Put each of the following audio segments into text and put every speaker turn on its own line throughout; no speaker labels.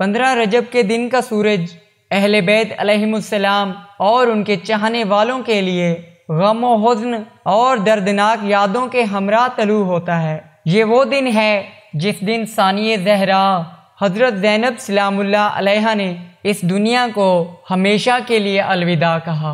पंद्रह रजब के दिन का सूरज अहल बैत अलहसलाम और उनके चाहने वालों के लिए गम हज़न और दर्दनाक यादों के हमरा तलु होता है ये वो दिन है जिस दिन सानिय जहरा हज़रत जैनब सलाम्ह ने इस दुनिया को हमेशा के लिए अलविदा कहा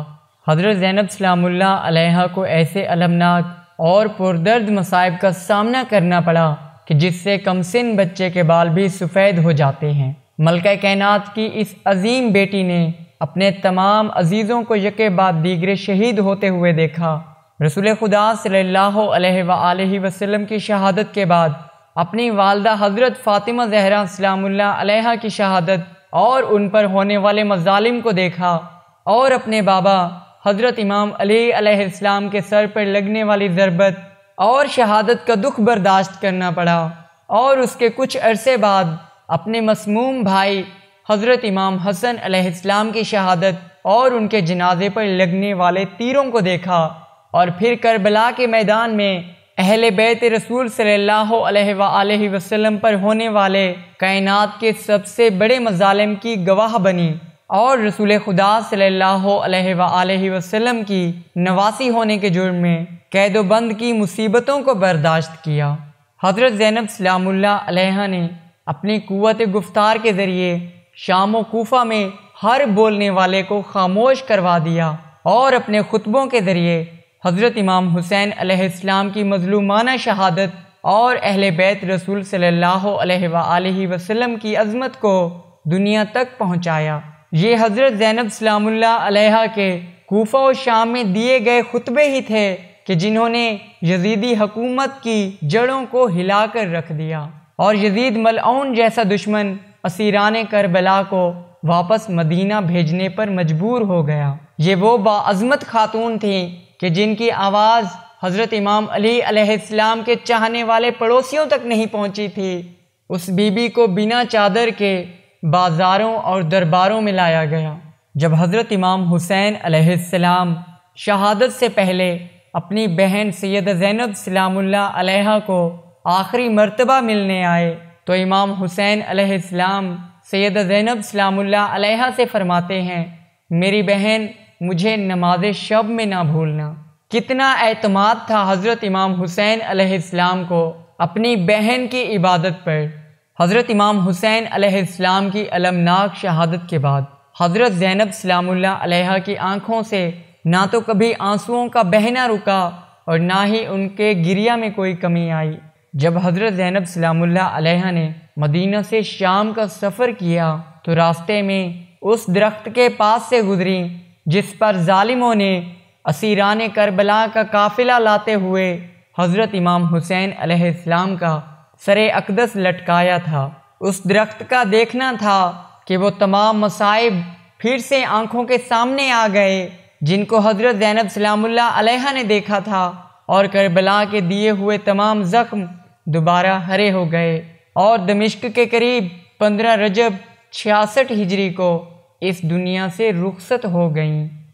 हज़रत जैनब सलाम्ह को ऐसे अलमनाक और पुरदर्द मसाइब का सामना करना पड़ा कि जिससे कमसिन बच्चे के बाल भी सफ़ेद हो जाते हैं मलका कैनात की इस अजीम बेटी ने अपने तमाम अजीज़ों को यक बाद दीगरे शहीद होते हुए देखा रसूल खुदा सल्ला वसलम की शहादत के बाद अपनी वालदा हज़रत फ़ातिमा जहरा सलामुल्लाह की शहादत और उन पर होने वाले मजालिम को देखा और अपने बाबा हज़रत इमाम अलीम के सर पर लगने वाली ज़रबत और शहादत का दुख बर्दाश्त करना पड़ा और उसके कुछ अरसे बाद अपने मसमूम भाई हज़रत इमाम हसन अलैहिस्सलाम की शहादत और उनके जनाजे पर लगने वाले तीरों को देखा और फिर करबला के मैदान में अहल बैत रसूल सल्लल्लाहु अलैहि वसल्लम पर होने वाले कायनात के सबसे बड़े मजालम की गवाह बनी और रसूल खुदा सल्लल्लाहु अलैहि वसल्लम की नवासी होने के जुर्म में कैदोबंद की मुसीबतों को बर्दाश्त किया हज़रत ज़ैनब सलामुल्ला ने अपनी कुत गुफ्तार के ज़रिए शाम कोफा में हर बोलने वाले को खामोश करवा दिया और अपने खुतबों के ज़रिए हज़रत इमाम हुसैन आलाम की मजलूमाना शहादत और अहल बैत रसूल सल्ला अलैहि की अजमत को दुनिया तक पहुँचाया ये हज़रत ज़ैनब सलामुल्ला के कोफा और शाम में दिए गए खुतबे ही थे कि जिन्होंने यजीदी हकूमत की जड़ों को हिलाकर रख दिया और यजीद मलाउन जैसा दुश्मन असीरान करबला को वापस मदीना भेजने पर मजबूर हो गया ये वो बाज़मत खातून थी कि जिनकी आवाज़ हज़रत इमाम अली अलैहिस्सलाम के चाहने वाले पड़ोसियों तक नहीं पहुंची थी उस बीबी को बिना चादर के बाज़ारों और दरबारों में लाया गया जब हज़रत इमाम हुसैन अलैहिस्सलाम शहादत से पहले अपनी बहन सैद ज़ैनब सलामुल्ला अलैहा को आखिरी मरतबा मिलने आए तो इमाम हुसैन अलैहिस्सलाम सैद ज़ैनब अलैहा से फरमाते हैं मेरी बहन मुझे नमाज शब में ना भूलना कितना अतमाद था हज़रत इमाम हुसैन अलैहिस्सलाम को अपनी बहन की इबादत पर हज़रत इमाम हुसैन अलैहिस्सलाम की अलमनाक शहादत के बाद हज़रत ज़ैनब सलामुल्ला अलैहा की आँखों से ना तो कभी आंसुओं का बहना रुका और ना ही उनके गिरिया में कोई कमी आई जब हज़रत ज़ैनब सलामुल्लाह ने मदीना से शाम का सफ़र किया तो रास्ते में उस दरख्त के पास से गुजरी जिस पर ालिमों ने असीरान करबला का काफिला लाते हुए हज़रत इमाम हुसैन अलैहिस्सलाम का सर अकदस लटकाया था उस दरख्त का देखना था कि वो तमाम मसाइब फिर से आँखों के सामने आ गए जिनको हज़रत ज़ैनब सलामुल्लाह ने देखा था और करबला के दिए हुए तमाम ज़ख्म दोबारा हरे हो गए और दमिश्क के करीब पंद्रह रजब छियासठ हिजरी को इस दुनिया से रुखसत हो गईं